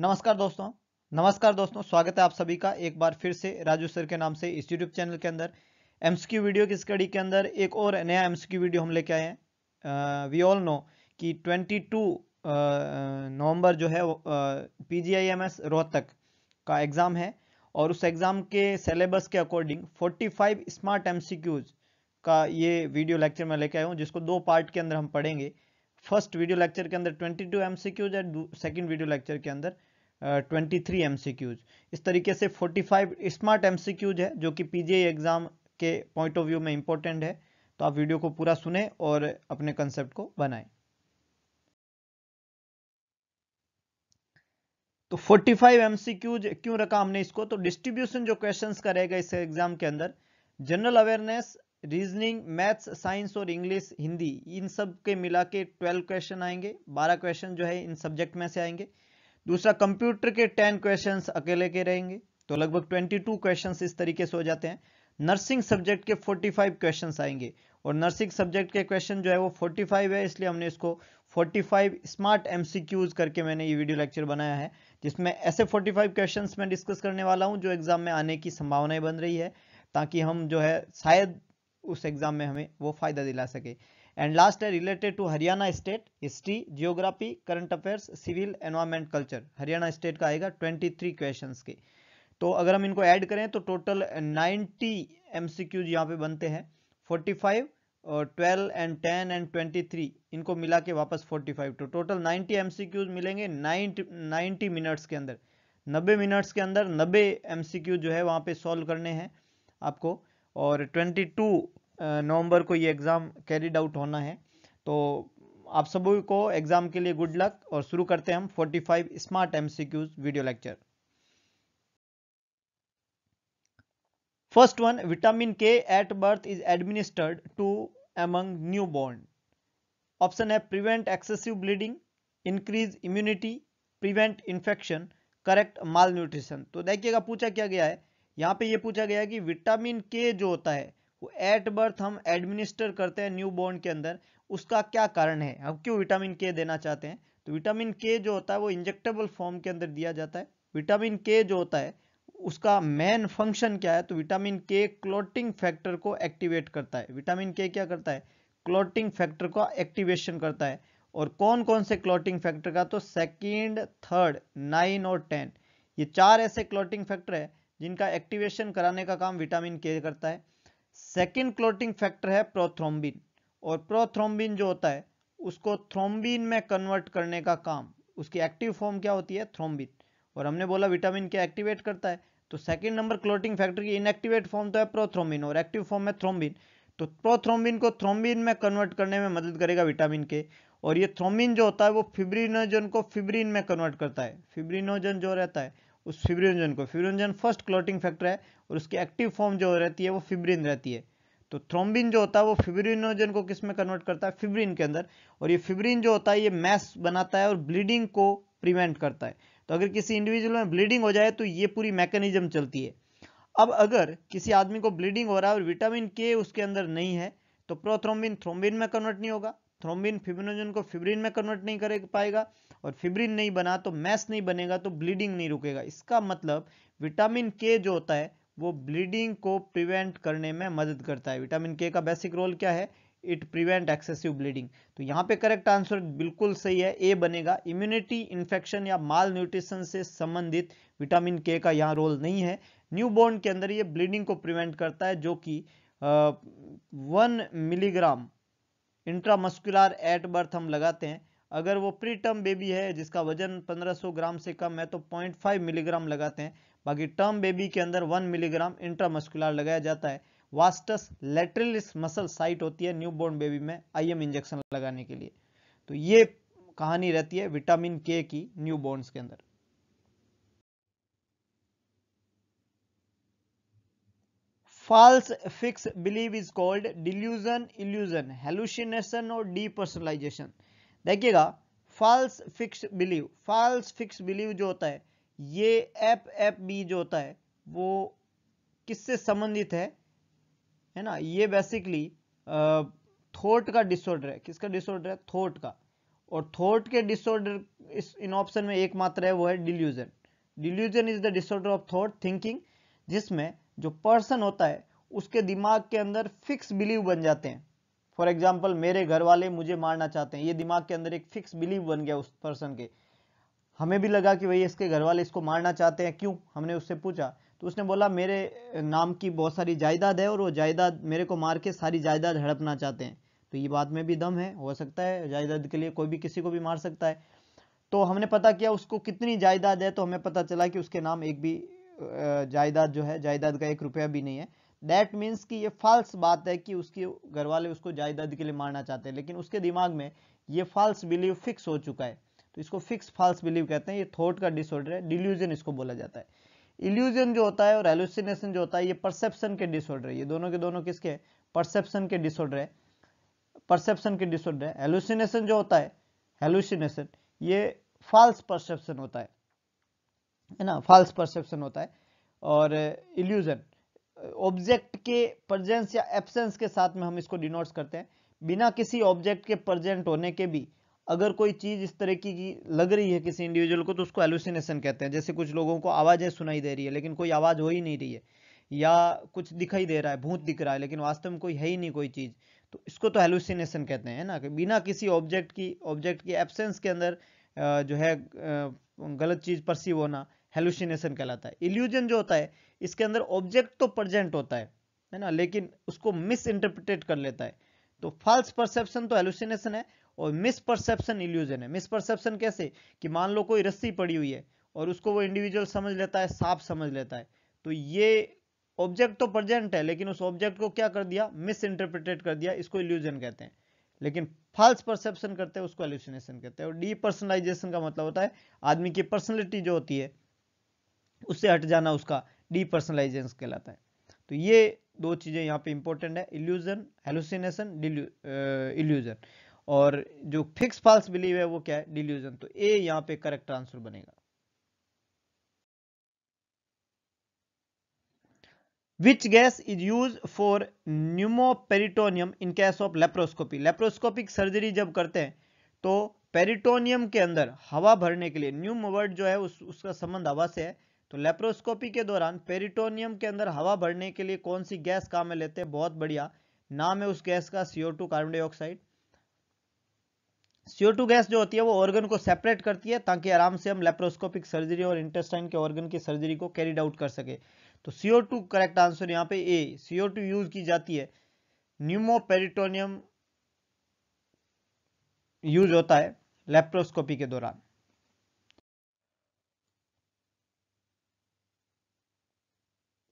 नमस्कार दोस्तों नमस्कार दोस्तों स्वागत है आप सभी का एक बार फिर से राजू सर के नाम से इस यूट्यूब चैनल के अंदर एमसीक्यू वीडियो की स्टडी के अंदर एक और नया एमसीक्यू वीडियो हम लेके आए हैं वी ऑल नो कि 22 नवंबर जो है पी जी रोहतक का एग्ज़ाम है और उस एग्ज़ाम के सिलेबस के अकॉर्डिंग 45 स्मार्ट एमसीक्यूज का ये वीडियो लेक्चर में लेके आया हूँ जिसको दो पार्ट के अंदर हम पढ़ेंगे फर्स्ट वीडियो लेक्चर के अंदर 22 two M C Qs second video lecture के अंदर ट्वेंटी थ्री एम इस तरीके से 45 स्मार्ट एम है जो कि पीजीआई एग्जाम के पॉइंट ऑफ व्यू में इंपॉर्टेंट है तो आप वीडियो को पूरा सुने और अपने कंसेप्ट को बनाए तो 45 फाइव एमसीक्यूज क्यों रखा हमने इसको तो डिस्ट्रीब्यूशन जो क्वेश्चंस का रहेगा इस एग्जाम के अंदर general awareness reasoning maths science और इंग्लिश हिंदी इन सब के मिला के ट्वेल्व क्वेश्चन आएंगे बारह क्वेश्चन जो है इन सब्जेक्ट में से आएंगे दूसरा कंप्यूटर के टेन क्वेश्चन अकेले के रहेंगे तो लगभग ट्वेंटी टू क्वेश्चन इस तरीके से हो जाते हैं नर्सिंग सब्जेक्ट के फोर्टी फाइव क्वेश्चन आएंगे और नर्सिंग सब्जेक्ट के क्वेश्चन जो है वो फोर्टी फाइव है इसलिए हमने इसको फोर्टी फाइव स्मार्ट एमसीक्यूज करके मैंने ये वीडियो लेक्चर बनाया है जिसमें ऐसे फोर्टी फाइव क्वेश्चन मैं डिस्कस करने वाला हूँ जो एग्जाम में आने की संभावनाएं बन रही है ताकि हम जो है शायद उस एग्जाम में हमें वो फायदा दिला सके एंड लास्ट है related to Haryana state history geography current affairs civil environment culture Haryana state का आएगा 23 क्वेश्चंस के तो अगर हम इनको ऐड करें तो टोटल 90 एमसीक्यूज यहाँ पे बनते हैं 45 और 12 एंड 10 एंड 23 इनको मिला के वापस 45 तो टोटल 90 एमसीक्यूज मिलेंगे 90 90 मिनट्स के अंदर 90 मिनट्स के अंदर 90 एमसीक्यू जो है वहाँ पे सॉल्व करने हैं आपको और 22 नवंबर को ये एग्ज़ाम कैरिड आउट होना है तो आप सभी को एग्ज़ाम के लिए गुड लक और शुरू करते हैं हम 45 smart MCQs video lecture first one vitamin K at birth is administered to among new born option है prevent excessive bleeding increase immunity prevent infection correct malnutrition तो देखिएगा पूछा क्या गया है यहाँ पे ये पूछा गया कि विटामिन के जो होता है वो एट बर्थ हम एडमिनिस्टर करते हैं न्यू बॉर्न के अंदर उसका क्या कारण है हम क्यों विटामिन के देना चाहते हैं तो विटामिन के जो होता है वो इंजेक्टेबल फॉर्म के अंदर दिया जाता है विटामिन के जो होता है उसका मेन फंक्शन क्या है तो विटामिन के क्लोटिंग फैक्टर को एक्टिवेट करता है विटामिन के क्या करता है क्लोटिंग फैक्टर का एक्टिवेशन करता है और कौन कौन से क्लोटिंग फैक्टर का तो सेकेंड थर्ड नाइन और टेन ये चार ऐसे क्लोटिंग फैक्टर है जिनका एक्टिवेशन कराने का काम विटामिन के करता है सेकेंड क्लोटिंग फैक्टर है प्रोथ्रोम्बिन और प्रोथ्रोम्बिन जो होता है उसको थ्रोम्बिन में कन्वर्ट करने का काम उसकी एक्टिव फॉर्म क्या होती है थ्रोम्बिन और हमने बोला विटामिन के एक्टिवेट करता है तो सेकेंड नंबर क्लोटिंग फैक्टर की इनएक्टिवेट फॉर्म तो है प्रोथ्रोम्बिन और एक्टिव फॉर्म है थ्रोम्बिन तो प्रोथ्रोम्बिन को थ्रोम्बिन में कन्वर्ट करने में मदद करेगा विटामिन के और ये थ्रोम्बिन जो होता है वो फिब्रिनोजन को फिब्रिन में कन्वर्ट करता है फिब्रिनोजन जो रहता है उस फिब्रिनजन को फिब्रिनजन फर्स्ट क्लॉटिंग फैक्टर है और उसकी एक्टिव फॉर्म जो रहती है वो फिब्रिन रहती है तो थ्रोम्बिन जो होता है वो फिब्रिनोजन को किस में कन्वर्ट करता है फिब्रिन के अंदर और ये फिब्रिन जो होता है ये मैस बनाता है और ब्लीडिंग को प्रिवेंट करता है तो अगर किसी इंडिविजुअल में ब्लीडिंग हो जाए तो ये पूरी मैकेनिज्म चलती है अब अगर किसी आदमी को ब्लीडिंग हो रहा है और विटामिन के उसके अंदर नहीं है तो प्रोथ्रोम्बिन थ्रोम्बिन में कन्वर्ट नहीं होगा थ्रोम्बिन फिब्रिनोजन को फिब्रिन में कन्वर्ट नहीं कर पाएगा और फिब्रिन नहीं बना तो मैस नहीं बनेगा तो ब्लीडिंग नहीं रुकेगा इसका मतलब विटामिन के जो होता है वो ब्लीडिंग को प्रिवेंट करने में मदद करता है विटामिन के का बेसिक रोल क्या है इट प्रिवेंट एक्सेसिव ब्लीडिंग तो यहाँ पे करेक्ट आंसर बिल्कुल सही है ए बनेगा इम्यूनिटी इन्फेक्शन या माल न्यूट्रिशन से संबंधित विटामिन के का यहाँ रोल नहीं है बोर्न के अंदर ये ब्लीडिंग को प्रिवेंट करता है जो कि one milligram intramuscular at birth हम लगाते हैं अगर वो प्री टर्म बेबी है जिसका वजन 1500 ग्राम से कम है तो 0.5 मिलीग्राम लगाते हैं बाकी टर्म बेबी के अंदर 1 मिलीग्राम इंट्रामस्कुलर लगाया जाता है वास्टस लेटरलिस मसल साइट होती है न्यू बोर्न बेबी में आईएम इंजेक्शन लगाने के लिए तो ये कहानी रहती है विटामिन के की न्यू बोर्न के अंदर false fix believe is called delusion illusion hallucination और डीपर्सनलाइजेशन देखिएगा false fix believe false fix believe जो होता है ये एप एप बी जो होता है वो किससे संबंधित है है ना ये बेसिकली थॉट का डिसऑर्डर है किसका डिसऑर्डर है थॉट का और थॉट के डिसऑर्डर इस इन ऑप्शन में एकमात्र है वो है delusion delusion is the disorder of thought thinking जिसमें जो पर्सन होता है उसके दिमाग के अंदर फिक्स बिलीव बन जाते हैं फॉर एग्जाम्पल मेरे घर वाले मुझे मारना चाहते हैं ये दिमाग के अंदर एक फिक्स बिलीव बन गया उस पर्सन के हमें भी लगा कि भाई इसके घर वाले इसको मारना चाहते हैं क्यों हमने उससे पूछा तो उसने बोला मेरे नाम की बहुत सारी जायदाद है और वो जायदाद मेरे को मार के सारी जायदाद हड़पना चाहते हैं तो ये बात में भी दम है हो सकता है जायदाद के लिए कोई भी किसी को भी मार सकता है तो हमने पता किया उसको कितनी जायदाद है तो हमें पता चला कि उसके नाम एक भी जायदाद जो है जायदाद का एक रुपया भी नहीं है दैट मीन्स कि ये फॉल्स बात है कि उसके घर वाले उसको जायदाद के लिए मारना चाहते हैं लेकिन उसके दिमाग में ये फॉल्स बिलीव फिक्स हो चुका है तो इसको फिक्स फॉल्स बिलीव कहते हैं ये थॉट का डिसऑर्डर है डिल्यूजन इसको बोला जाता है इल्यूजन जो होता है और एलुसिनेशन जो होता है ये परसेप्शन के डिसऑर्डर है ये दोनों के दोनों किसके हैं परसेप्शन के डिसऑर्डर है परसेप्शन के डिसऑर्डर है एलुसिनेशन जो होता है एलुसिनेशन ये फॉल्स परसेप्शन होता है है ना फॉल्स परसेप्शन होता है और इल्यूजन ऑब्जेक्ट के प्रजेंस या एब्सेंस के साथ में हम इसको डिनोट्स करते हैं बिना किसी ऑब्जेक्ट के प्रजेंट होने के भी अगर कोई चीज इस तरह की लग रही है किसी इंडिविजुअल को तो उसको एलुसिनेशन कहते हैं जैसे कुछ लोगों को आवाजें सुनाई दे रही है लेकिन कोई आवाज हो ही नहीं रही है या कुछ दिखाई दे रहा है भूत दिख रहा है लेकिन वास्तव में कोई है ही नहीं कोई चीज तो इसको तो एलुसिनेशन कहते हैं ना कि बिना किसी ऑब्जेक्ट की ऑब्जेक्ट की एबसेंस के अंदर जो है गलत चीज परसीव होना हेलुसिनेशन कहलाता है इल्यूजन जो होता है इसके अंदर ऑब्जेक्ट तो प्रजेंट होता है है ना लेकिन उसको मिस इंटरप्रिटेट कर लेता है तो फॉल्स परसेप्शन तो हेलुसिनेशन है और मिस परसेप्शन इल्यूजन है मिस परसेप्शन कैसे कि मान लो कोई रस्सी पड़ी हुई है और उसको वो इंडिविजुअल समझ लेता है साफ समझ लेता है तो ये ऑब्जेक्ट तो प्रजेंट है लेकिन उस ऑब्जेक्ट को क्या कर दिया मिस इंटरप्रिटेट कर दिया इसको इल्यूजन कहते हैं लेकिन फॉल्स परसेप्शन करते हैं उसको एल्यूसिनेशन कहते हैं और डी पर्सनलाइजेशन का मतलब होता है आदमी की पर्सनलिटी जो होती है उससे हट जाना उसका डीपर्सनलाइजेशन कहलाता है तो ये दो चीज़ें यहाँ पे इंपॉर्टेंट है इल्यूजन हेलुसिनेशन इल्यूजन और जो फिक्स फॉल्स बिलीव है वो क्या है डिल्यूजन तो ए यहाँ पे करेक्ट आंसर बनेगा which gas is used for pneumoperitoneum in case of laparoscopy laparoscopic surgery जब करते हैं तो पेरिटोनियम के अंदर हवा भरने के लिए न्यूम वर्ड जो है उस, उसका संबंध हवा से है तो लेप्रोस्कोपी के दौरान पेरिटोनियम के अंदर हवा भरने के लिए कौन सी गैस काम में लेते हैं बहुत बढ़िया नाम है उस गैस का CO two carbon dioxide CO gas जो होती है वो ऑर्गन को सेपरेट करती है ताकि आराम से हम लेप्रोस्कोपिक सर्जरी और इंटेस्टाइन के ऑर्गन की सर्जरी को कैरिड आउट कर सके तो सीओ टू करेक्ट आंसर यहाँ पे ए सीओ टू यूज की जाती है न्यूमोपेरिटोनियम यूज होता है लेप्रोस्कोपी के दौरान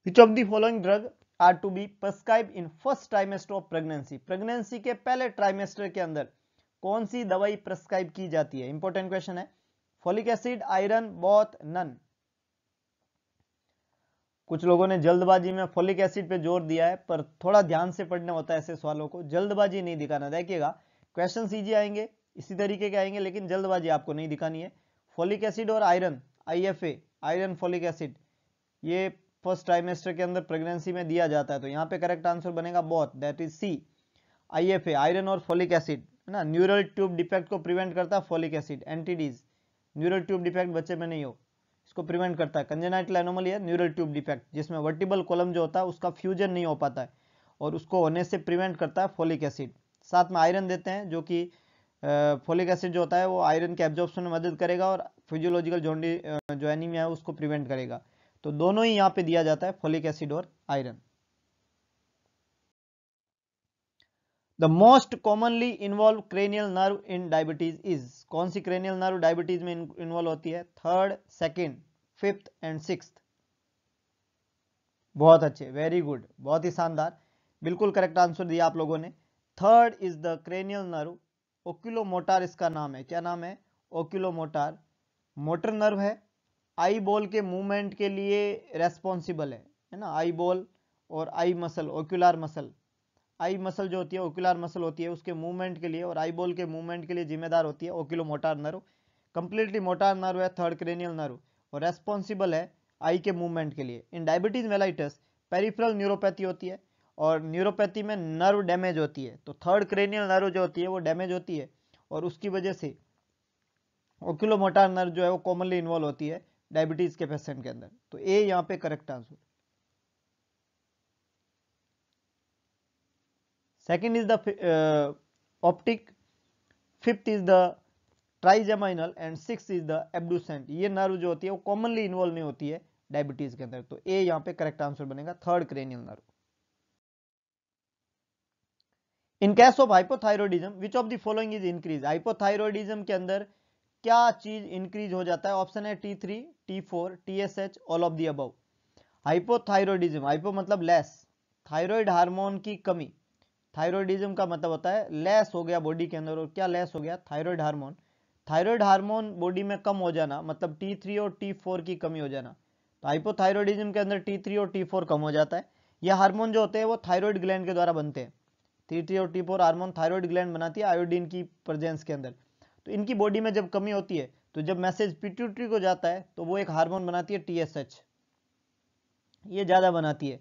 which of the following drug are to be prescribe in first trimester of pregnancy pregnancy के पहले ट्राइमेस्टर के अंदर कौन सी दवाई प्रस्क्राइब की जाती है इंपॉर्टेंट क्वेश्चन है folic acid iron both none कुछ लोगों ने जल्दबाजी में फॉलिक एसिड पे जोर दिया है पर थोड़ा ध्यान से पढ़ना होता है ऐसे सवालों को जल्दबाजी नहीं दिखाना देखिएगा क्वेश्चन सीजी आएंगे इसी तरीके के आएंगे लेकिन जल्दबाजी आपको नहीं दिखानी है फॉलिक एसिड और iron I iron folic acid ये फर्स्ट ट्राइमेस्टर के अंदर प्रेगनेंसी में दिया जाता है तो यहाँ पे करेक्ट आंसर बनेगा बहुत that is C I F A iron और फोलिक एसिड है ना न्यूरल ट्यूब डिफेक्ट को प्रिवेंट करता है फोलिक एसिड एंटीडीज न्यूरल ट्यूब डिफेक्ट बच्चे में नहीं हो इसको प्रिवेंट करता है कंजेनाइटल एनोमली है न्यूरल ट्यूब डिफेक्ट जिसमें वर्टिबल कॉलम जो होता है उसका फ्यूजन नहीं हो पाता है और उसको होने से प्रिवेंट करता है फोलिक एसिड साथ में आयरन देते हैं जो कि फोलिक एसिड जो होता है वो आयरन के एब्जॉर्प्शन में मदद करेगा और फिजियोलॉजिकल जोडी जो एनीमिया है उसको प्रिवेंट करेगा तो दोनों ही यहां पे दिया जाता है फोलिक एसिड और iron the most commonly involve cranial nerve in diabetes is कौन सी क्रेनियल नर्व डायबिटीज में इन्वॉल्व होती है third second fifth and six बहुत अच्छे वेरी गुड बहुत ही शानदार बिल्कुल करेक्ट आंसर दिया आप लोगों ने third is the cranial nerve oculomotor इसका नाम है क्या नाम है ओक्यूलोमोटार मोटर नर्व है आई बॉल के मूवमेंट के लिए रेस्पॉन्सिबल है है ना आई बॉल और eye muscle ocular muscle eye muscle जो होती है ओक्यूलर मसल होती है उसके मूवमेंट के लिए और आई बॉल के मूवमेंट के लिए जिम्मेदार होती है oculomotor nerve completely motor nerve है थर्ड क्रेनियल नर्व और रेस्पॉन्सिबल है आई के मूवमेंट के लिए in diabetes mellitus peripheral neuropathy होती है और न्यूरोपैथी में नर्व डैमेज होती है तो थर्ड क्रेनियल नर्व जो होती है वो डैमेज होती है और उसकी वजह से मोटार नर्व जो है वो कॉमनली इन्वॉल्व होती है डायबिटीज के पेशेंट के अंदर तो ए यहां पे correct answer second is the optic fifth is the trigeminal and six is the abducent ये नर्व जो होती है वो कॉमनली इन्वॉल्व नहीं होती है डायबिटीज के अंदर तो ए यहां पे करेक्ट आंसर बनेगा third cranial nerve in case of hypothyroidism which of the following is increase hypothyroidism के अंदर क्या चीज इंक्रीज हो जाता है ऑप्शन है T three T four T S H all of the अब हाइपोथायरोडिज्म हाइपो मतलब लेस थायराइड हार्मोन की कमी थायरोडिज्म का मतलब होता है लेस हो गया बॉडी के अंदर और क्या लेस हो गया thyroid hormone thyroid hormone body में कम हो जाना मतलब टी थ्री और टी फोर की कमी हो जाना तो हाइपोथायरोडिज्म के अंदर टी थ्री और टी फोर कम हो जाता है यह हार्मोन जो होते हैं वो थायराइड ग्लैंड के द्वारा बनते हैं टी थ्री और T four hormone thyroid gland बनाती है आयोडीन की प्रेजेंस के अंदर तो इनकी बॉडी में जब कमी होती है तो जब मैसेज पिट्यूटरी को जाता है तो वो एक हार्मोन बनाती है टीएसएच ये ज़्यादा बनाती है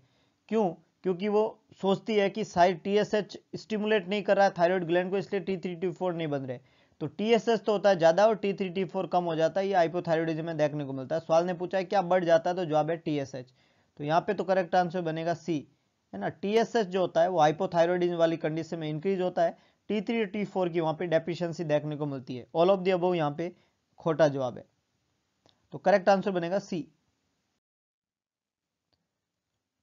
क्यों क्योंकि वो सोचती है कि साइड टीएसएच स्टिमुलेट नहीं कर रहा है थायराइड ग्लैंड को इसलिए टी थ्री टी फोर नहीं बन रहे तो टीएसएच तो होता है ज़्यादा और टी थ्री टी फोर कम हो जाता है ये हाइपोथायरॉइडिज्म में देखने को मिलता है सवाल ने पूछा है क्या बढ़ जाता है तो जवाब है टीएसएच तो यहाँ पे तो करेक्ट आंसर बनेगा सी है ना टीएसएच जो होता है वो हाइपोथायरॉइडिज्म वाली कंडीशन में इंक्रीज होता है टी थ्री टी फोर की वहां पे डेफिशिएंसी देखने को मिलती है ऑल ऑफ दी अबव यहाँ पे खोटा जवाब है तो करेक्ट आंसर बनेगा सी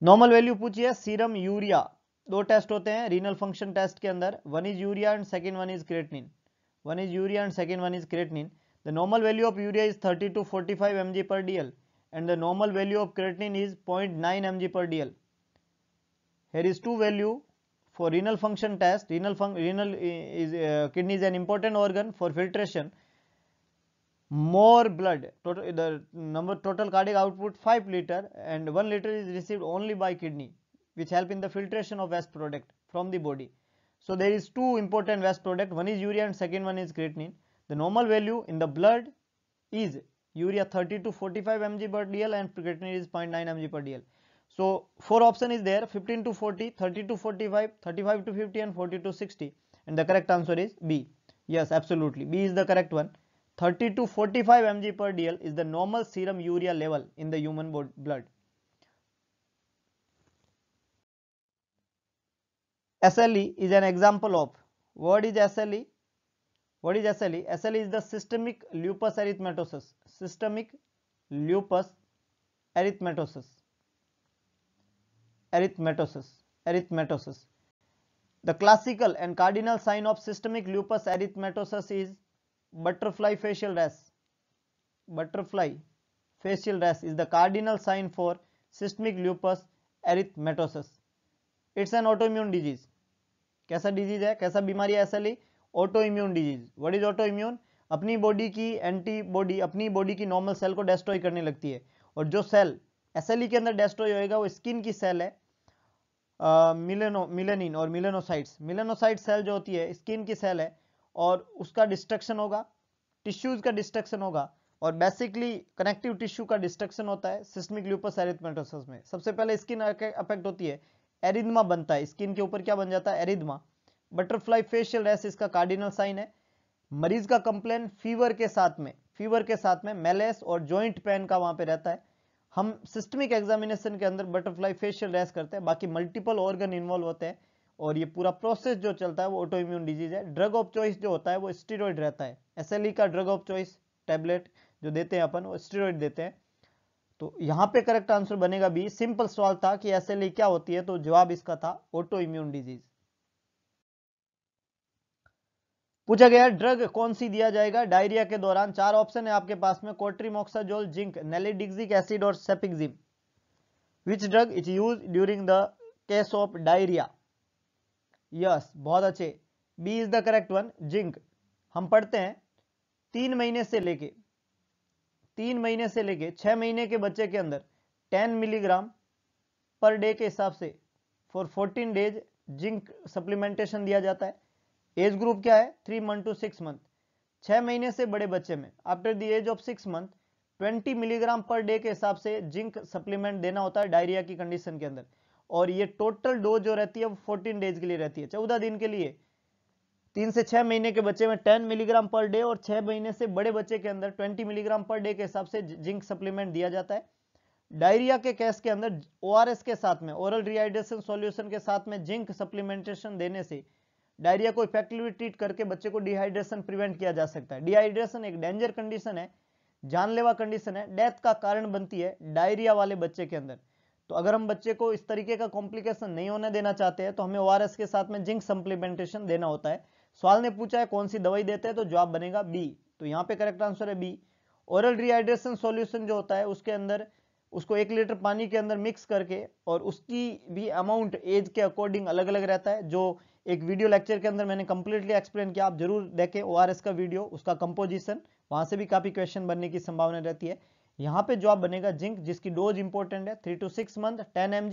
नॉर्मल वैल्यू पूछी है सीरम यूरिया दो टेस्ट होते हैं रीनल फंक्शन टेस्ट के अंदर one is urea and second one is creatinine one is urea and second one is creatinine the normal value of urea is thirty to forty five M G per DL and the normal value of creatinine is point nine M G per DL here is two value for renal function test renal fun renal is uh, kidney is an important organ for filtration more blood total the number total cardiac output 5 liter and 1 liter is received only by kidney which help in the filtration of waste product from the body so there is two important waste product one is urea and second one is creatinine the normal value in the blood is urea 30 to 45 mg per dl and creatinine is 0.9 mg per dl so four option is there 15 to 40, 30 to 45, 35 to 50 and 40 to 60 and the correct answer is B. Yes absolutely B is the correct one. 30 to 45 mg per dl is the normal serum urea level in the human blood. SLE is an example of what is SLE? What is SLE? SLE is the systemic lupus erythematosus. Systemic lupus erythematosus erythematosus erythematosus the classical and cardinal sign of systemic lupus erythematosus is butterfly facial rash butterfly facial rash is the cardinal sign for systemic lupus erythematosus it's an autoimmune disease कैसा disease है कैसा बीमारी है ऐसा ली autoimmune disease what is autoimmune अपनी body की antibody अपनी बॉडी की नॉर्मल सेल को डेस्ट्रॉय करने लगती है और जो सेल एसएलई के अंदर डेस्ट्रॉय होएगा वो स्किन की सेल है मिलेनो मिलेनिन और मिलेनोसाइट्स मिलेनोसाइट सेल जो होती है स्किन की सेल है और उसका डिस्ट्रक्शन होगा टिश्यूज का डिस्ट्रक्शन होगा और बेसिकली कनेक्टिव टिश्यू का डिस्ट्रक्शन होता है सिस्मिक ल्यूपस एरिथमेटोसिस में सबसे पहले स्किन अफेक्ट होती है एरिदमा बनता है स्किन के ऊपर क्या बन जाता है एरिदमा बटरफ्लाई फेशियल रेस इसका कार्डिनल साइन है मरीज का कंप्लेन फीवर के साथ में फीवर के साथ में मेलेस और जॉइंट पेन का वहां पे रहता है हम सिस्टमिक एग्जामिनेशन के अंदर बटरफ्लाई फेशियल रेस करते हैं बाकी मल्टीपल ऑर्गन इन्वॉल्व होते हैं और ये पूरा प्रोसेस जो चलता है वो ऑटो इम्यून डिजीज है ड्रग ऑफ चॉइस जो होता है वो स्टीरोइड रहता है एस e का ड्रग ऑफ चॉइस टैबलेट जो देते हैं अपन वो स्टीरोइड देते हैं तो यहाँ पे करेक्ट आंसर बनेगा बी सिंपल सवाल था कि एस e क्या होती है तो जवाब इसका था ऑटो इम्यून डिजीज पूछा गया ड्रग कौन सी दिया जाएगा डायरिया के दौरान चार ऑप्शन है आपके पास में कोट्रीमोक्साजोल जिंक नेलिडिक्सिक एसिड और cefixime which drug is use during the case of diarrhoea yes बहुत अच्छे B is the correct one zinc हम पढ़ते हैं तीन महीने से लेके तीन महीने से लेके छह महीने के बच्चे के अंदर टेन मिलीग्राम पर डे के हिसाब से for fourteen days zinc supplementation दिया जाता है एज ग्रुप क्या है three month to six month छह महीने से बड़े बच्चे में after the age of six month 20 milligram per day के हिसाब से जिंक सप्लीमेंट देना होता है डायरिया की कंडीशन के अंदर और ये टोटल डोज जो रहती है वो 14 डेज के लिए रहती है चौदह दिन के लिए तीन से छह महीने के बच्चे में टेन मिलीग्राम पर डे और छह महीने से बड़े बच्चे के अंदर ट्वेंटी मिलीग्राम पर डे के हिसाब से जिंक सप्लीमेंट दिया जाता है डायरिया के केस के अंदर ओ के साथ में ओरल रिहाइड्रेशन सोल्यूशन के साथ में जिंक सप्लीमेंटेशन देने से डायरिया को इफेक्टिवली ट्रीट करके बच्चे को डिहाइड्रेशन प्रिवेंट किया जा सकता है डिहाइड्रेशन एक डेंजर कंडीशन है जानलेवा कंडीशन है डेथ का कारण बनती है डायरिया वाले बच्चे के अंदर तो अगर हम बच्चे को इस तरीके का कॉम्प्लिकेशन नहीं होने देना चाहते हैं तो हमें ओ के साथ में जिंक सप्लीमेंटेशन देना होता है सवाल ने पूछा है कौन सी दवाई देते हैं तो जवाब बनेगा बी तो यहाँ पे करेक्ट आंसर है बी ओरल रिहाइड्रेशन सोल्यूशन जो होता है उसके अंदर उसको एक लीटर पानी के अंदर मिक्स करके और उसकी भी अमाउंट एज के अकॉर्डिंग अलग अलग रहता है जो एक वीडियो लेक्चर के अंदर मैंने कंप्लीटली एक्सप्लेन किया आप जरूर देखें ओ का वीडियो उसका कंपोजिशन वहां से भी काफी क्वेश्चन बनने की संभावना रहती है यहाँ पे जो आप बनेगा जिंक जिसकी डोज इंपॉर्टेंट है three to six month ten M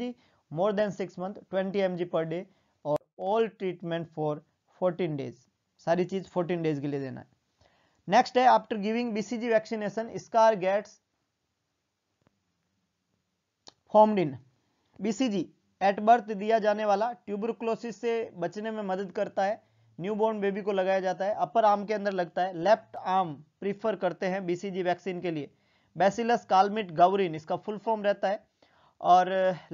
more than six month twenty M per day और all treatment for fourteen days सारी चीज फोर्टीन डेज के लिए देना है नेक्स्ट है after giving BCG vaccination scar gets formed in BCG at birth दिया जाने वाला ट्यूबरक्लोसिस से बचने में मदद करता है न्यूबॉर्न बेबी को लगाया जाता है अपर आर्म के अंदर लगता है लेफ्ट आर्म प्रीफर करते हैं बीसीजी वैक्सीन के लिए बेसिलस कालमिट गाउरिन इसका फुल फॉर्म रहता है और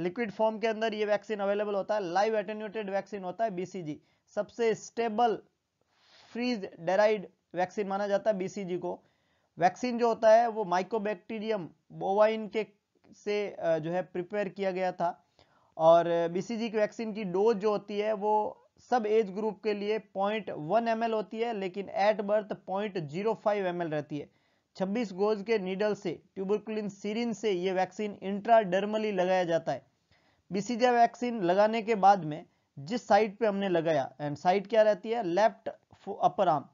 लिक्विड uh, फॉर्म के अंदर ये वैक्सीन अवेलेबल होता है लाइव एटेन्यूटेड वैक्सीन होता है बीसीजी सबसे स्टेबल फ्रीज डेराइड वैक्सीन माना जाता है बीसीजी को वैक्सीन जो होता है वो माइकोबैक्टीरियम बोवाइन के से uh, जो है प्रिपेयर किया गया था और बीसीजी की वैक्सीन की डोज जो होती है वो सब एज ग्रुप के लिए पॉइंट वन एम होती है लेकिन at birth point zero five M रहती है 26 गोज के नीडल से ट्यूबरकुलिन सीरिन से ये वैक्सीन इंट्राडर्मली लगाया जाता है बीसीजा वैक्सीन लगाने के बाद में जिस साइड पे हमने लगाया एंड साइड क्या रहती है लेफ्ट अपर आर्म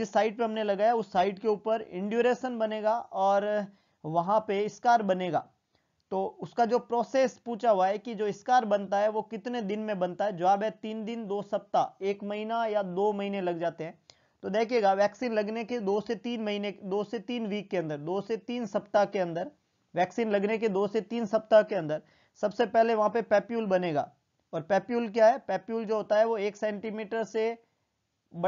जिस साइड पे हमने लगाया उस साइड के ऊपर इंड्यूरेशन बनेगा और वहां पे स्कार बनेगा तो उसका जो प्रोसेस पूछा हुआ है कि जो स्कार बनता है वो कितने दिन में बनता है जवाब है तीन दिन दो सप्ताह एक महीना या दो महीने लग जाते हैं तो देखिएगा वैक्सीन लगने के दो से तीन महीने दो से तीन वीक के अंदर दो से तीन सप्ताह के अंदर वैक्सीन लगने के दो से तीन सप्ताह के अंदर सबसे पहले वहां पे पेप्यूल बनेगा और पेप्यूल क्या है पेप्यूल जो होता है वो एक सेंटीमीटर से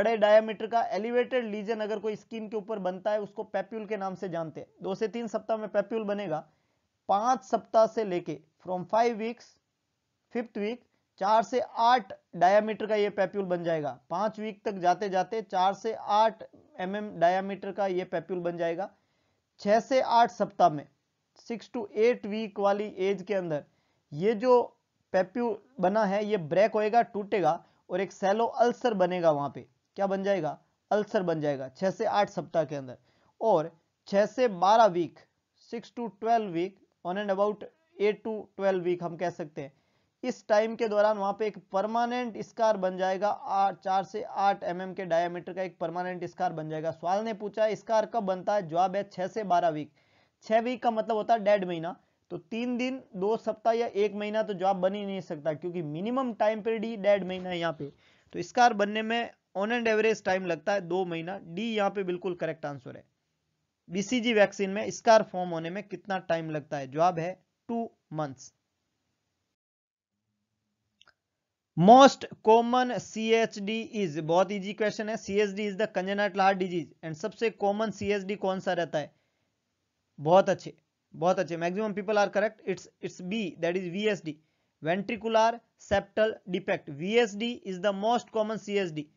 बड़े डायमीटर का एलिवेटेड लीजन अगर कोई स्किन के ऊपर बनता है उसको पेप्यूल के नाम से जानते हैं दो से तीन सप्ताह में पेप्यूल बनेगा पांच सप्ताह से लेके from five weeks fifth week चार से आठ डायामीटर का ये पैप्यूल बन जाएगा पांच वीक तक जाते जाते चार से आठ एम mm डायामीटर का ये पेप्यूल बन जाएगा छह से आठ सप्ताह में सिक्स टू एट वीक वाली एज के अंदर ये जो पेप्यूल बना है ये ब्रेक होएगा टूटेगा और एक सेलो अल्सर बनेगा वहां पे क्या बन जाएगा अल्सर बन जाएगा छह से आठ सप्ताह के अंदर और छह से बारह week six to twelve week on and about eight to twelve week हम कह सकते हैं इस टाइम के दौरान वहां पे एक परमानेंट स्कार बन जाएगा आठ चार से आठ एम mm के डायमीटर का एक परमानेंट स्कार बन जाएगा सवाल ने पूछा स्कार कब बनता है जवाब है छह से बारह वीक छह वीक का मतलब होता है डेढ़ महीना तो तीन दिन दो सप्ताह या एक महीना तो जवाब बन ही नहीं सकता क्योंकि मिनिमम टाइम पीरियड ही डेढ़ महीना है यहाँ पे तो स्कार बनने में ऑन एंड एवरेज टाइम लगता है दो महीना डी यहाँ पे बिल्कुल करेक्ट आंसर है बीसीजी वैक्सीन में स्कार फॉर्म होने में कितना टाइम लगता है जवाब है two months most common C H D is बहुत इजी क्वेश्चन है C H D is the congenital heart disease and सबसे कॉमन सी एच डी कौन सा रहता है बहुत अच्छे बहुत अच्छे maximum people are correct it's it's B that is VSD ventricular septal defect VSD is the most common C D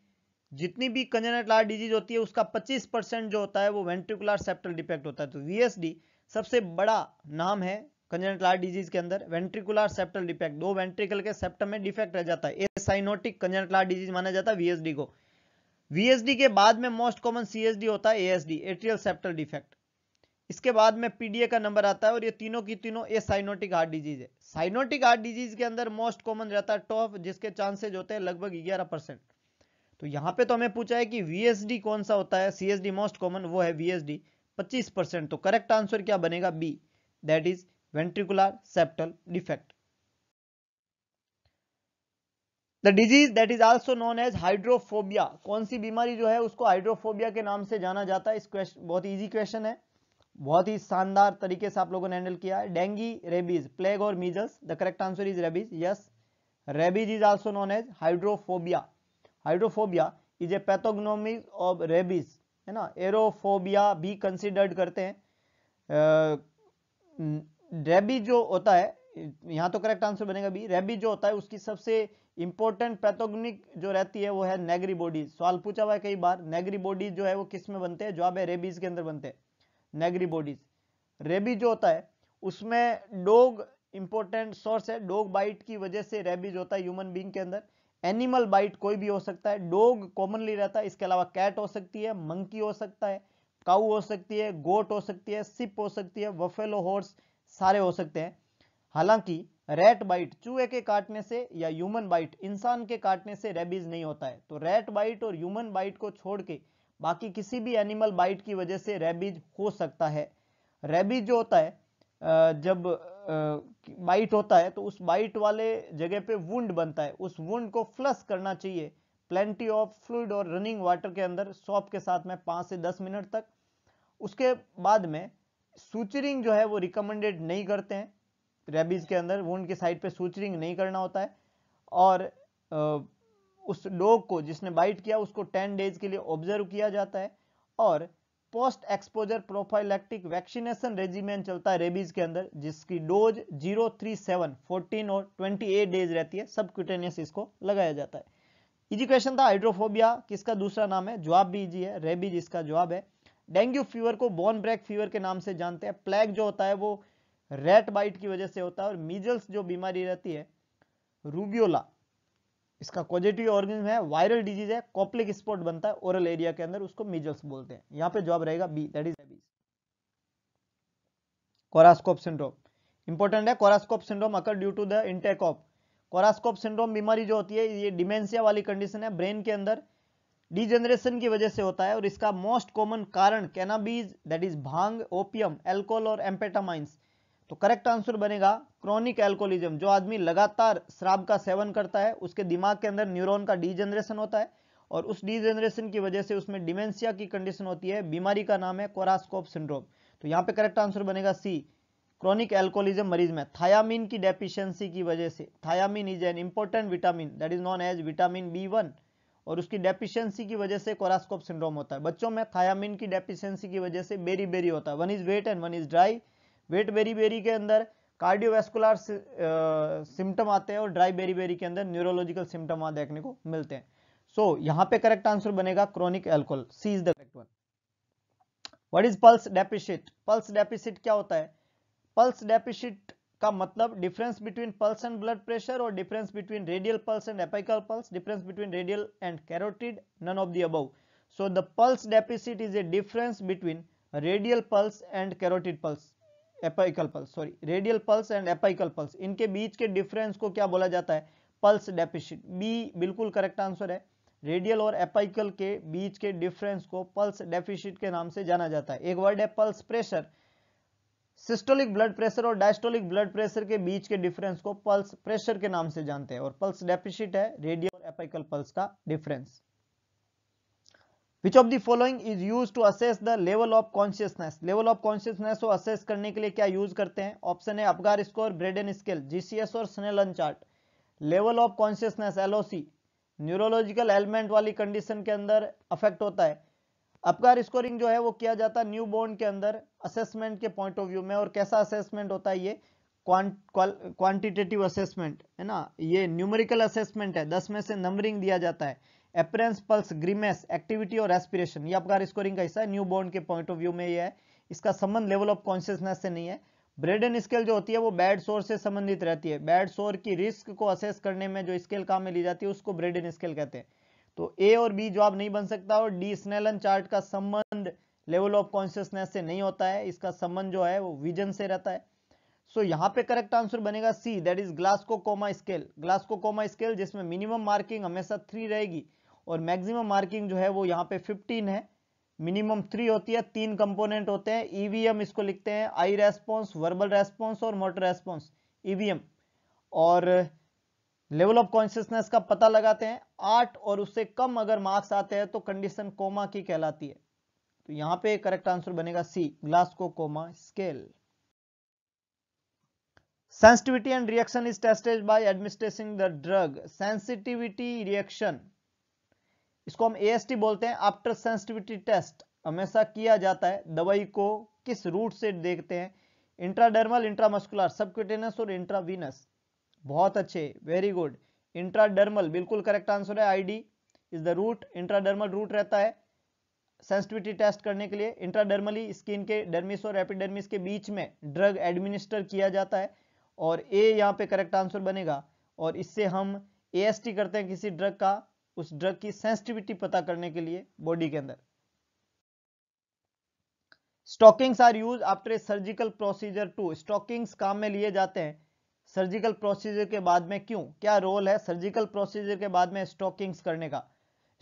जितनी भी कंजनटलार डिजीज होती है उसका 25 परसेंट जो होता है वो वेंट्रिकुलर सेप्टल डिफेक्ट होता है तो वीएसडी सबसे बड़ा नाम है कंजनटलार डिजीज के अंदर वेंट्रिकुलर सेप्टल डिफेक्ट दो वेंट्रिकल के सेप्टम में डिफेक्ट रह जाता है एसाइनोटिक कंजनटलार डिजीज माना जाता है वीएसडी को वीएसडी के बाद में मोस्ट कॉमन सीएसडी होता है एएसडी एट्रियल सेप्टल डिफेक्ट इसके बाद में पीडीए का नंबर आता है और ये तीनों की तीनों ए साइनोटिक हार्ट डिजीज है साइनोटिक हार्ट डिजीज के अंदर मोस्ट कॉमन रहता है टॉप जिसके चांसेज होते हैं लगभग ग्यारह परसेंट तो यहाँ पे तो हमें पूछा है कि VSD कौन सा होता है सीएसडी मोस्ट कॉमन वो है VSD 25 परसेंट तो करेक्ट आंसर क्या बनेगा B that is ventricular septal defect the disease that is also known as hydrophobia कौन सी बीमारी जो है उसको हाइड्रोफोबिया के नाम से जाना जाता है इस क्वेश्चन बहुत इजी क्वेश्चन है बहुत ही शानदार तरीके से आप लोगों ने हैंडल किया है डेंगी रेबीज प्लेग और measles the correct answer is rabies yes rabies is also known as hydrophobia hydrophobia is a pathognomy of rabies है ना एरोफोबिया भी कंसिडर्ड करते हैं रेबीज जो होता है यहाँ तो करेक्ट आंसर बनेगा भी रेबीज जो होता है उसकी सबसे इंपॉर्टेंट पैथोगनिक जो रहती है वो है नेगरी बॉडीज सवाल पूछा हुआ है कई बार नेगरी बॉडीज जो है वो किस में बनते हैं जवाब है रेबीज के अंदर बनते हैं नेगरी बॉडीज रेबीज जो होता है उसमें डोग इंपॉर्टेंट सोर्स है डोग बाइट की वजह से रेबीज होता है ह्यूमन बींग के अंदर एनिमल बाइट कोई भी हो सकता है डॉग कॉमनली रहता है इसके अलावा कैट हो सकती है मंकी हो सकता है काउ हो सकती है गोट हो सकती है सिप हो सकती है वफेलो हॉर्स सारे हो सकते हैं हालांकि रेट बाइट चूहे के काटने से या ह्यूमन बाइट इंसान के काटने से रेबीज नहीं होता है तो रेट बाइट और ह्यूमन बाइट को छोड़ के बाकी किसी भी एनिमल बाइट की वजह से रेबीज हो सकता है रेबीज जो होता है जब बाइट होता है तो उस बाइट वाले जगह पे वुंड बनता है उस वुंड को फ्लश करना चाहिए प्लेंटी ऑफ फ्लूड और रनिंग वाटर के अंदर सॉप के साथ में पाँच से दस मिनट तक उसके बाद में सूचरिंग जो है वो रिकमेंडेड नहीं करते हैं रेबीज के अंदर वुंड के साइड पे सूचरिंग नहीं करना होता है और उस डॉग को जिसने बाइट किया उसको टेन डेज के लिए ऑब्जर्व किया जाता है और post exposure prophylactic vaccination regiment चलता है रेबीज के अंदर जिसकी डोज 037, 14 और 28 डेज रहती है सबक्यूटेनियस इसको लगाया जाता है इजी क्वेश्चन था हाइड्रोफोबिया किसका दूसरा नाम है जवाब भी इजी है रेबीज इसका जवाब है डेंगू फीवर को बोन ब्रेक फीवर के नाम से जानते हैं प्लेग जो होता है वो रेट बाइट की वजह से होता है और मीजल्स जो बीमारी रहती है रूबियोला इसका पॉजिटिव ऑर्गेनिज्म है वायरल डिजीज है कॉप्लिक स्पॉट बनता है ओरल एरिया के अंदर उसको मीजल्स बोलते हैं यहाँ पे जवाब रहेगा बी दैट इज एबीज कोरास्कोप सिंड्रोम इंपॉर्टेंट है Korsakoff syndrome occur due to the intake of Korsakoff syndrome बीमारी जो होती है ये डिमेंसिया वाली कंडीशन है ब्रेन के अंदर डिजेनरेशन की वजह से होता है और इसका मोस्ट कॉमन कारण कैनाबीज दैट इज भांग ओपियम एल्कोहल और एम्पेटामाइंस तो करेक्ट आंसर बनेगा क्रॉनिक एल्कोलिज्म जो आदमी लगातार शराब का सेवन करता है उसके दिमाग के अंदर न्यूरोन का डीजेनरेशन होता है और उस डीजेनरेशन की वजह से उसमें डिमेंशिया की कंडीशन होती है बीमारी का नाम है कोरास्कोप सिंड्रोम तो यहाँ पे करेक्ट आंसर बनेगा सी क्रॉनिक एल्कोलिज्म मरीज में थायामीन की डेफिशिएंसी की वजह से thiamine is an important vitamin that is known as vitamin B one और उसकी डेफिशिएंसी की वजह से कोरास्कोप सिंड्रोम होता है बच्चों में थायामीन की डेफिशिएंसी की वजह से बेरी बेरी होता है one is wet and one is dry wet beriberi के अंदर कार्डियोवेस्कुलर सिम्टम आते हैं और ड्राई बेरी बेरी के अंदर न्यूरोलॉजिकल सिम्टम वहां देखने को मिलते हैं सो so, यहाँ पे करेक्ट आंसर बनेगा chronic alcohol C is the correct one what is pulse deficit pulse deficit क्या होता है पल्स डेपिशिट का मतलब difference between pulse and blood pressure और difference between radial pulse and apical pulse difference between radial and carotid none of the above so the pulse deficit is a difference between radial pulse and carotid pulse apical pulse sorry radial pulse and apical pulse इनके बीच के difference को क्या बोला जाता है pulse deficit B बिल्कुल correct answer है रेडियल और एपाइकल के बीच के डिफरेंस को पल्स डेफिशिट के नाम से जाना जाता है एक वर्ड है pulse pressure systolic blood pressure और डायस्टोलिक ब्लड प्रेशर के बीच के डिफरेंस को पल्स प्रेशर के नाम से जानते हैं और पल्स डेफिशिट है रेडियल और एपाइकल पल्स का difference which of the following is use to assess the level of consciousness level of consciousness को असेस करने के लिए क्या यूज करते हैं ऑप्शन है Apgar score Braden scale GCS और Snellen chart level of consciousness LOC neurological element वाली कंडीशन के अंदर अफेक्ट होता है अपगार स्कोरिंग जो है वो किया जाता है न्यू बॉर्न के अंदर असेसमेंट के पॉइंट ऑफ व्यू में और कैसा असेसमेंट होता है ये क्वांटिटेटिव असेसमेंट है ना ये न्यूमेरिकल असेसमेंट है दस में से नंबरिंग दिया जाता है एपरेंस पल्स ग्रीमेस एक्टिविटी और एस्पिरेशन ये आपका स्कोरिंग का हिस्सा है न्यू बॉर्न के पॉइंट ऑफ व्यू में ये है इसका संबंध लेवल ऑफ कॉन्शियसनेस से नहीं है ब्रेड एंड स्केल जो होती है वो बैड शोर से संबंधित रहती है बैड शोर की रिस्क को असेस करने में जो स्केल काम में ली जाती है उसको ब्रेड एंड स्केल कहते हैं तो ए और बी जवाब नहीं बन सकता और डी स्नेलन चार्ट का संबंध लेवल ऑफ कॉन्शियसनेस से नहीं होता है इसका संबंध जो है वो विजन से रहता है सो so, यहाँ पे करेक्ट आंसर बनेगा C that is Glasgow coma scale Glasgow coma scale जिसमें मिनिमम मार्किंग हमेशा थ्री रहेगी और मैक्सिमम मार्किंग जो है वो यहाँ पे 15 है मिनिमम थ्री होती है तीन कंपोनेंट होते हैं ईवीएम e इसको लिखते हैं आई रेस्पॉन्स वर्बल रेस्पॉन्स और मोटर रेस्पॉन्स ईवीएम और लेवल ऑफ कॉन्शियसनेस का पता लगाते हैं आठ और उससे कम अगर मार्क्स आते हैं तो कंडीशन कोमा की कहलाती है तो यहाँ पे करेक्ट आंसर बनेगा C Glasgow coma scale sensitivity and reaction is tested by administering the drug sensitivity reaction इसको हम ए बोलते हैं आफ्टर सेंसिटिविटी टेस्ट हमेशा किया जाता है दवाई को किस रूट से देखते हैं इंट्राडर्मल इंट्रामस्कुलर सबक्यूटेनस और इंट्रावीनस बहुत अच्छे वेरी गुड इंट्राडर्मल बिल्कुल करेक्ट आंसर है ID is the route intradermal route रहता है सेंसिटिविटी टेस्ट करने के लिए इंट्राडर्मली स्किन के डर्मिस और एपिडर्मिस के बीच में ड्रग एडमिनिस्टर किया जाता है और ए यहाँ पे करेक्ट आंसर बनेगा और इससे हम ए करते हैं किसी ड्रग का उस ड्रग की सेंसिटिविटी पता करने के लिए बॉडी के अंदर stockings are use after a surgical procedure to stockings काम में लिए जाते हैं सर्जिकल प्रोसीजर के बाद में क्यों क्या रोल है सर्जिकल प्रोसीजर के बाद में स्टॉकिंग्स करने का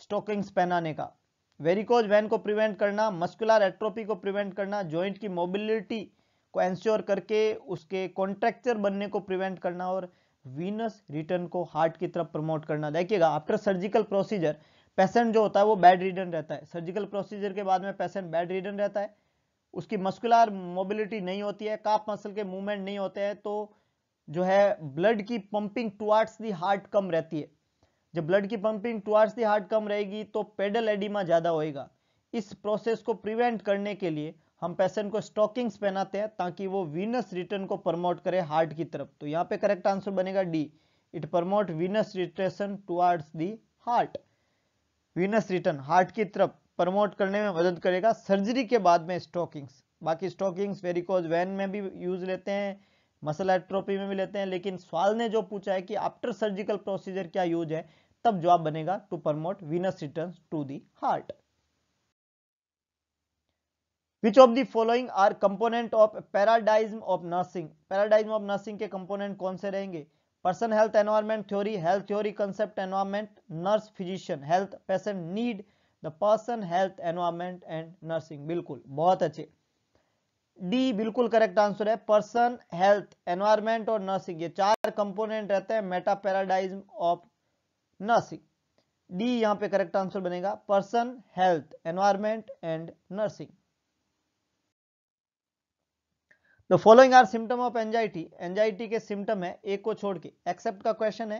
स्टॉकिंग्स पहनाने का वेरिकोज वैन को प्रिवेंट करना मस्कुलर एट्रोपी को प्रिवेंट करना जॉइंट की मोबिलिटी को एंश्योर करके उसके कॉन्ट्रेक्चर बनने को प्रिवेंट करना और वीनस रिटर्न को हार्ट की तरफ प्रमोट करना देखिएगा आफ्टर सर्जिकल प्रोसीजर पेशेंट जो होता है वो बेड रिटर्न रहता है सर्जिकल प्रोसीजर के बाद में पेशेंट बेड रिटर्न रहता है उसकी मस्कुलर मोबिलिटी नहीं होती है काफ मसल के मूवमेंट नहीं होते हैं तो जो है ब्लड की पंपिंग टुअर्ड्स दी हार्ट कम रहती है जब ब्लड की पंपिंग टुअर्ड्स दी हार्ट कम रहेगी तो पेडल एडिमा ज़्यादा होएगा इस प्रोसेस को प्रिवेंट करने के लिए हम पेशेंट को स्टॉकिंग्स पहनाते हैं ताकि वो वीनस रिटर्न को प्रमोट करे हार्ट की तरफ तो यहाँ पे करेक्ट आंसर बनेगा D it promote venous retraction towards the heart venous return heart की तरफ प्रमोट करने में मदद करेगा सर्जरी के बाद में स्टॉकिंग्स बाकी स्टॉकिंग्स वेरिकोज वैन में भी यूज लेते हैं मसल एट्रोपी में भी लेते हैं लेकिन सवाल ने जो पूछा है कि आफ्टर सर्जिकल प्रोसीजर क्या यूज है तब जवाब बनेगा to promote venous return to the heart which of the following are component of paradigm of nursing paradigm of nursing के कंपोनेंट कौन से रहेंगे person health environment theory health theory concept environment nurse physician health patient need the person health environment and nursing बिल्कुल बहुत अच्छे D बिल्कुल correct answer है person health environment और नर्सिंग ये चार कंपोनेंट रहते हैं metaparadigm of nursing D यहाँ पे करेक्ट आंसर बनेगा person health environment and nursing the following are symptom of anxiety anxiety के सिम्टम है एक को छोड़ के एक्सेप्ट का क्वेश्चन है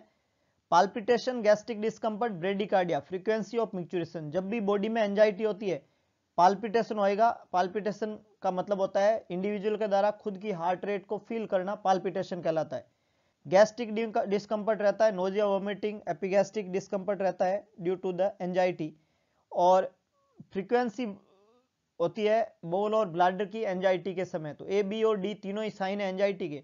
palpitation gastric discomfort bradycardia frequency of micturition जब भी बॉडी में एंजाइटी होती है पाल्पिटेशन होएगा पाल्पिटेशन का मतलब होता है इंडिविजुअल के द्वारा खुद की हार्ट रेट को फील करना पाल्पिटेशन कहलाता है गैस्ट्रिक डिस्कम्फर्ट रहता है नोजिया वॉमिटिंग एपिगैस्ट्रिक डिस्कम्फर्ट रहता है ड्यू टू द एंजाइटी और फ्रीक्वेंसी होती है बोल और ब्लड की एंजाइटी के समय तो ए बी और डी तीनों ही साइन है एंजाइटी के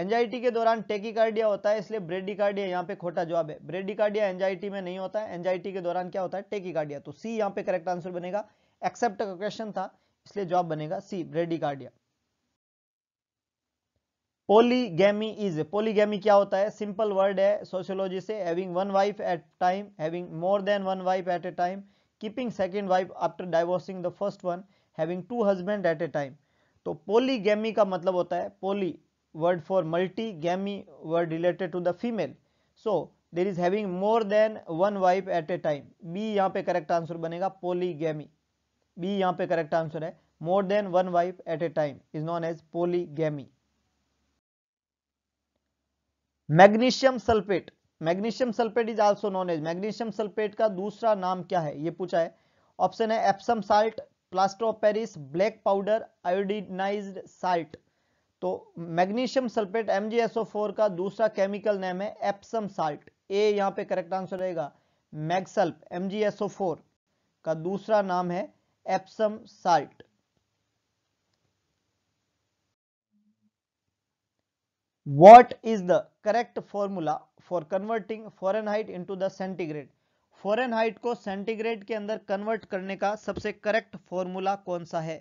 एनजाइटी के दौरान टेकिकार्डिया होता है इसलिए ब्रेडिकार्डिया यहाँ पे खोटा जवाब है ब्रेडिकार्डिया एंजाइटी में नहीं होता है एनजाइटी के दौरान क्या होता है टेकिकार्डिया तो सी यहाँ पे करेक्ट आंसर बनेगा एक्सेप्ट का क्वेश्चन था इसलिए जवाब बनेगा C bradycardia polygamy is polygamy क्या होता है सिंपल वर्ड है सोशियोलॉजी से having one wife at time having more than one wife at a time keeping second wife after divorcing the first one having two husband at a time तो poly का मतलब होता है poly word for multi gamy word related to the female so there is having more than one wife at a time B यहाँ पे correct answer बनेगा polygamy B यहाँ पे करेक्ट आंसर है more than one wife at a time is known as gamy magnesium sulphate magnesium sulphate is also known as magnesium sulphate का दूसरा नाम क्या है ये पूछा है ऑप्शन है Epsom salt plaster of Paris black powder iodinise salt तो मैग्नीशियम सल्फेट MgSO4 का दूसरा केमिकल नेम है एप्सम साल्ट ए यहाँ पे करेक्ट आंसर रहेगा मैगसल्प MgSO4 का दूसरा नाम है Epsom salt what is the correct formula for converting Fahrenheit into the centigrade हाइट को सेंटीग्रेड के अंदर कन्वर्ट करने का सबसे करेक्ट फॉर्मूला कौन सा है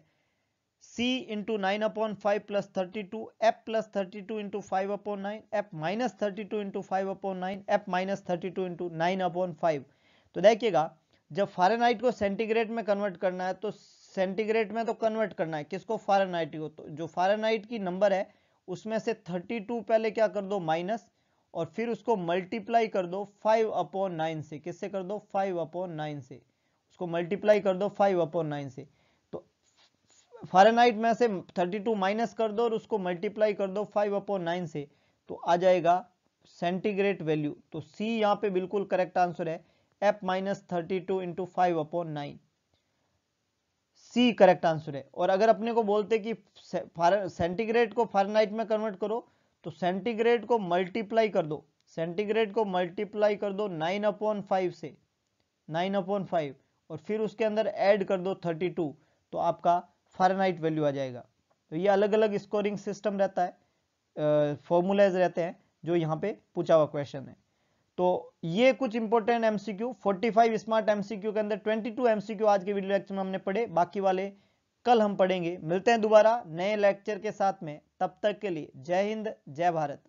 C into nine upon five plus thirty two F plus thirty two into five upon nine F minus thirty two into five upon nine F minus thirty two into nine upon five तो देखिएगा जब height को centigrade में convert करना है तो centigrade में तो कन्वर्ट करना है किसको फारेनहाइट को तो जो फारेनहाइट की नंबर है उसमें से 32 पहले क्या कर दो माइनस और फिर उसको मल्टीप्लाई कर दो 5 अपॉन नाइन से किससे कर दो 5 अपॉन नाइन से उसको मल्टीप्लाई कर दो 5 अपॉन नाइन से तो फारेनहाइट में से 32 माइनस कर दो और उसको मल्टीप्लाई कर दो 5 अपॉन नाइन से तो आ जाएगा सेंटीग्रेड वैल्यू तो सी यहाँ पे बिल्कुल करेक्ट आंसर है F minus thirty two into five upon nine C correct answer है और अगर अपने को बोलते कि सेंटीग्रेड को फारेनहाइट में कन्वर्ट करो तो सेंटीग्रेड को मल्टीप्लाई कर दो सेंटीग्रेड को मल्टीप्लाई कर दो नाइन अपॉन फाइव से नाइन अपॉन फाइव और फिर उसके अंदर ऐड कर दो थर्टी टू तो आपका फारेनहाइट वैल्यू आ जाएगा तो ये अलग अलग स्कोरिंग सिस्टम रहता है फॉर्मूलाइज रहते हैं जो यहाँ पे पूछा हुआ क्वेश्चन है तो ये कुछ इंपोर्टेंट एमसीक्यू 45 स्मार्ट एमसीक्यू के अंदर 22 एमसीक्यू आज के वीडियो लेक्चर में हमने पढ़े बाकी वाले कल हम पढ़ेंगे मिलते हैं दोबारा नए लेक्चर के साथ में तब तक के लिए जय हिंद जय भारत